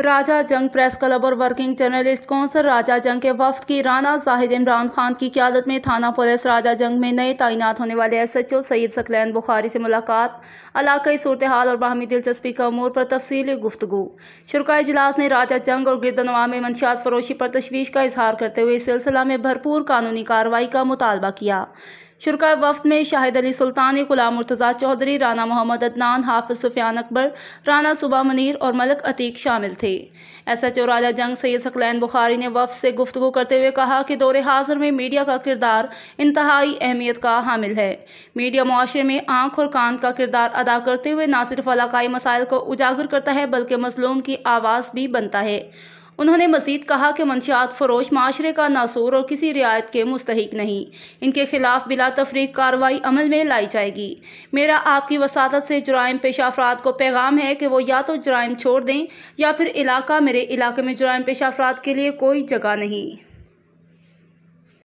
राजा Jang press club और working journalist council Raja Jang के वफद की राना जाहिद इमरान खान की क्यादत में थाना पुलिस राजा जंग में नए तैनात होने वाले S H O Syed Saqlain Bukhari से मुलाकात इलाकई सूरत हाल और बाहमी दिलचस्पी के अमूर पर तफसीली गुफ्तु शुरा इजलास ने राजा जंग और गिरदनवा में मंशियात फरोशी पर तशवीश का इजहार करते हुए इस सिलसिला में भरपूर कानूनी कार्रवाई का मुतालबा किया शुरा वफ्त में शाहिद अली सुल्तानी गुलाम मुर्तज़ा चौधरी राना मोहम्मद अदनान हाफिज सुफियान अकबर राना सुबह मनीर और मलक अतीक शामिल थे एस एच ओ राजा जंग सैद सकलैन बुखारी ने वफ से गुफ्तु करते हुए कहा कि दौर हाजिर में मीडिया का किरदार इंतहाई अहमियत का हामिल है मीडिया माशरे में आँख और कान का किरदार अदा करते हुए ना सिर्फ इलाकई मसाइल को उजागर करता है बल्कि मजलूम की आवाज़ भी बनता है उन्होंने मजीद कहा कि मंशियात फरोश माशरे का नासूर और किसी रियायत के मुस्तक नहीं इनके खिलाफ बिला तफरी कार्रवाई अमल में लाई जाएगी मेरा आपकी वसादत से जराइम पेशा अफराद को पैगाम है कि वो या तो जराइम छोड़ दें या फिर इलाका मेरे इलाके में जराइम पेशा अफराद के लिए कोई जगह नहीं